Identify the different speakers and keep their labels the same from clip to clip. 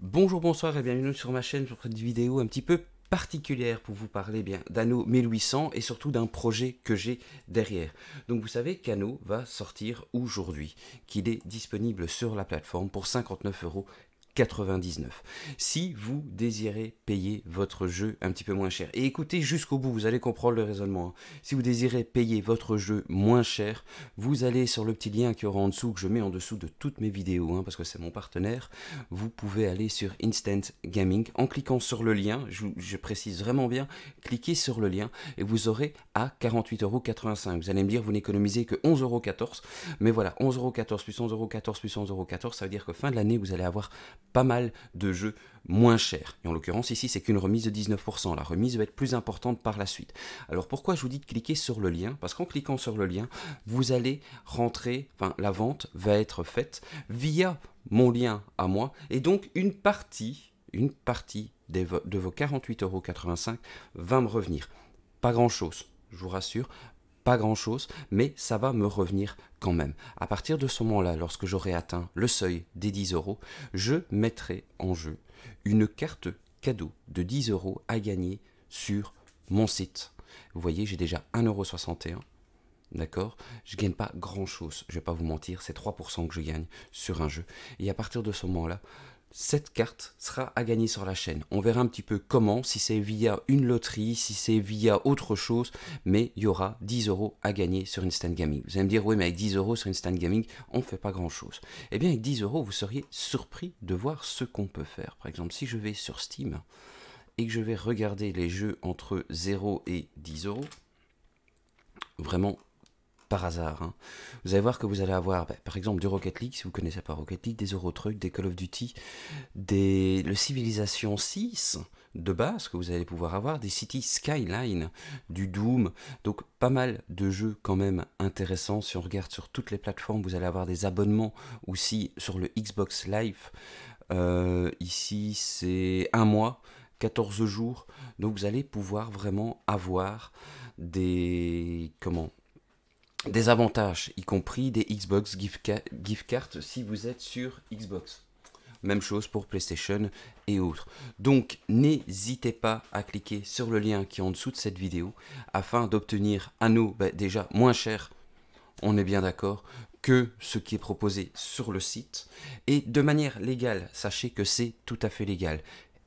Speaker 1: Bonjour, bonsoir et bienvenue sur ma chaîne pour cette vidéo un petit peu particulière pour vous parler eh bien d'Anno 1800 et surtout d'un projet que j'ai derrière. Donc vous savez qu'Anno va sortir aujourd'hui, qu'il est disponible sur la plateforme pour euros. 99. Si vous désirez payer votre jeu un petit peu moins cher, et écoutez jusqu'au bout, vous allez comprendre le raisonnement. Hein. Si vous désirez payer votre jeu moins cher, vous allez sur le petit lien qui aura en dessous, que je mets en dessous de toutes mes vidéos, hein, parce que c'est mon partenaire, vous pouvez aller sur Instant Gaming en cliquant sur le lien, je, je précise vraiment bien, cliquez sur le lien et vous aurez à 48,85€. Vous allez me dire, vous n'économisez que 11,14€, mais voilà, 11,14€ plus 11,14€ plus 11,14€, ça veut dire que fin de l'année, vous allez avoir pas mal de jeux moins chers. Et en l'occurrence, ici, c'est qu'une remise de 19%. La remise va être plus importante par la suite. Alors pourquoi je vous dis de cliquer sur le lien Parce qu'en cliquant sur le lien, vous allez rentrer, enfin, la vente va être faite via mon lien à moi. Et donc, une partie, une partie des de vos euros va me revenir. Pas grand-chose, je vous rassure, pas grand-chose, mais ça va me revenir quand même. À partir de ce moment-là, lorsque j'aurai atteint le seuil des 10 euros, je mettrai en jeu une carte cadeau de 10 euros à gagner sur mon site. Vous voyez, j'ai déjà 1,61€. D'accord Je gagne pas grand chose, je vais pas vous mentir, c'est 3% que je gagne sur un jeu. Et à partir de ce moment-là, cette carte sera à gagner sur la chaîne. On verra un petit peu comment, si c'est via une loterie, si c'est via autre chose, mais il y aura 10 euros à gagner sur Instant Gaming. Vous allez me dire, oui, mais avec 10 euros sur Instant Gaming, on ne fait pas grand chose. Eh bien, avec 10 euros, vous seriez surpris de voir ce qu'on peut faire. Par exemple, si je vais sur Steam et que je vais regarder les jeux entre 0 et 10 euros, vraiment par hasard. Hein. Vous allez voir que vous allez avoir, bah, par exemple, du Rocket League, si vous connaissez pas Rocket League, des Eurotruck, des Call of Duty, des, le Civilization 6 de base que vous allez pouvoir avoir, des City Skyline, du Doom, donc pas mal de jeux quand même intéressants. Si on regarde sur toutes les plateformes, vous allez avoir des abonnements aussi sur le Xbox Live. Euh, ici, c'est un mois, 14 jours, donc vous allez pouvoir vraiment avoir des comment des avantages, y compris des Xbox gift, cards si vous êtes sur Xbox. Même chose pour PlayStation et autres. Donc n'hésitez pas à cliquer sur le lien qui est en dessous de cette vidéo afin d'obtenir un nous bah, déjà moins cher, on est bien d'accord, que ce qui est proposé sur le site. Et de manière légale, sachez que c'est tout à fait légal.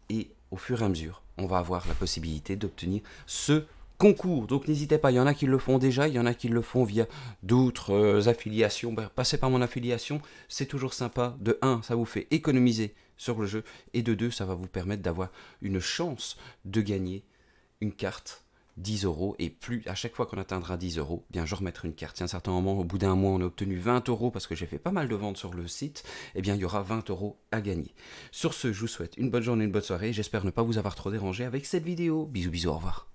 Speaker 1: Et au fur et à mesure, on va avoir la possibilité d'obtenir ce concours. Donc n'hésitez pas, il y en a qui le font déjà, il y en a qui le font via d'autres euh, affiliations. Bah, passez par mon affiliation, c'est toujours sympa. De 1, ça vous fait économiser sur le jeu, et de 2, ça va vous permettre d'avoir une chance de gagner une carte 10 euros et plus à chaque fois qu'on atteindra 10 euros, eh bien je remettrai une carte. Si à un certain moment, au bout d'un mois, on a obtenu 20 euros parce que j'ai fait pas mal de ventes sur le site, eh bien il y aura 20 euros à gagner. Sur ce, je vous souhaite une bonne journée, une bonne soirée. J'espère ne pas vous avoir trop dérangé avec cette vidéo. Bisous, bisous, au revoir.